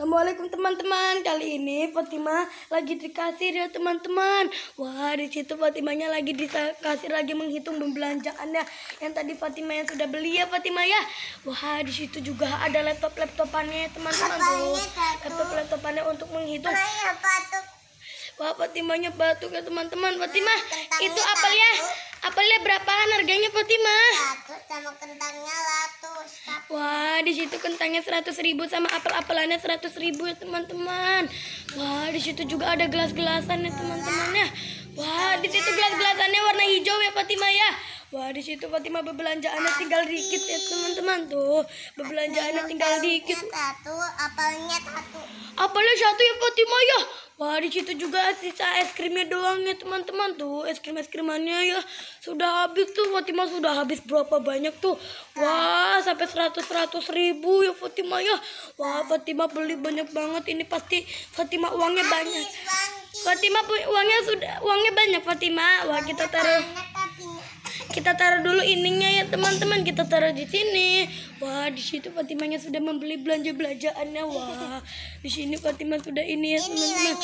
Assalamualaikum teman-teman. Kali ini Fatima lagi di ya teman-teman. Wah, di situ Fatimanya lagi di lagi menghitung pembelanjaannya yang tadi Fatima yang sudah beli ya Fatima ya. Wah, di situ juga ada laptop-laptopannya teman-teman tuh. Laptop-laptopannya untuk menghitung. Wah, Fatimanya batuk ya teman-teman. Fatima, hmm, itu apelnya apelnya berapaan harganya Fatima? Satu sama kentangnya lah. Wah, di situ kentangnya 100 ribu sama apel-apelannya 100 ribu ya teman-teman. Wah, di situ juga ada gelas-gelasan ya teman-teman ya. Wah, di situ gelas-gelasannya warna hijau ya Fatima ya. Wah, di situ Fatima bebelanjaannya tinggal dikit ya teman-teman tuh. Bebelanjaannya tinggal dikit. Satu, apelnya satu. Apelnya satu ya Fatima ya. Wah di situ juga sisa es krimnya doang ya teman-teman tuh es krim es krimannya ya sudah habis tuh Fatima sudah habis berapa banyak tuh Wah sampai 100 seratus ribu ya Fatima ya Wah Fatima beli banyak banget ini pasti Fatima uangnya banyak Fatima uangnya sudah uangnya banyak Fatima Wah kita taruh kita taruh dulu ininya ya teman-teman kita taruh di sini wah di situ Fatimanya sudah membeli belanja belanjaannya wah di sini Fatima sudah ini ya teman-teman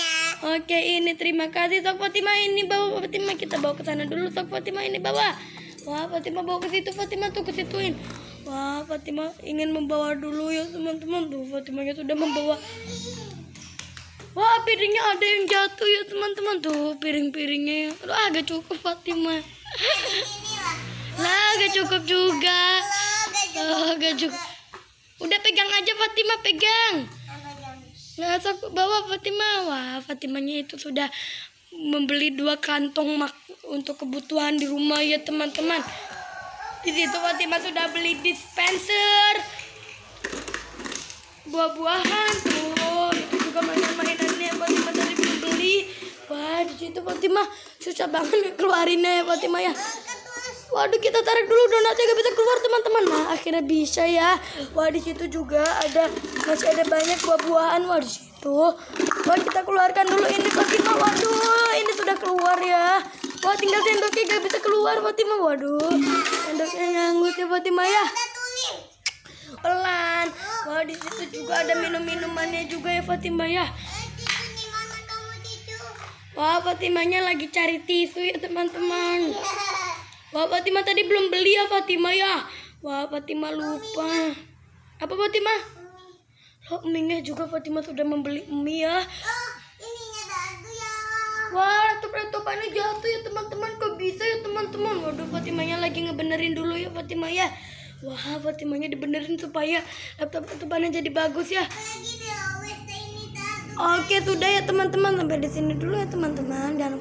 oke ini terima kasih sok Fatima ini bawa Fatima kita bawa ke sana dulu sok Fatima ini bawa wah Fatima bawa ke situ Fatima tuh ke situin wah Fatima ingin membawa dulu ya teman-teman tuh Fatimanya sudah membawa Wah piringnya ada yang jatuh ya teman-teman tuh piring-piringnya. Aduh agak cukup Fatima. gak cukup juga. Oh, gak cukup. Udah pegang aja Fatima, pegang. Nah, bawa Fatima. Wah, Fatimanya itu sudah membeli dua kantong mak untuk kebutuhan di rumah ya teman-teman. Di situ Fatima sudah beli dispenser, buah-buahan tuh, itu juga mainan-mainannya Fatima tadi beli. Wah, di situ Fatima susah banget keluarinnya ya Fatima ya. Waduh kita tarik dulu donatnya gak bisa keluar teman-teman Nah akhirnya bisa ya Wah di situ juga ada Masih ada banyak buah-buahan Wah di Wah kita keluarkan dulu ini Fatima Waduh ini sudah keluar ya Wah tinggal sendoknya gak bisa keluar Fatima Waduh sendoknya nyanggut ya Fatima ya Pelan Wah di situ juga ada minum-minumannya juga ya Fatima ya Wah Fatimanya lagi cari tisu ya teman-teman Wah Fatima tadi belum beli ya Fatima ya. Wah Fatima lupa. Apa Fatima? Lo mie juga Fatima sudah membeli mie ya. Wah, laptop-laptopannya jatuh ya teman-teman Kok bisa ya teman-teman Waduh, Fatimanya lagi ngebenerin dulu ya Fatima ya Wah, Fatimanya dibenerin supaya laptop-laptopannya jadi bagus ya Oke, sudah ya teman-teman Sampai di sini dulu ya teman-teman Dan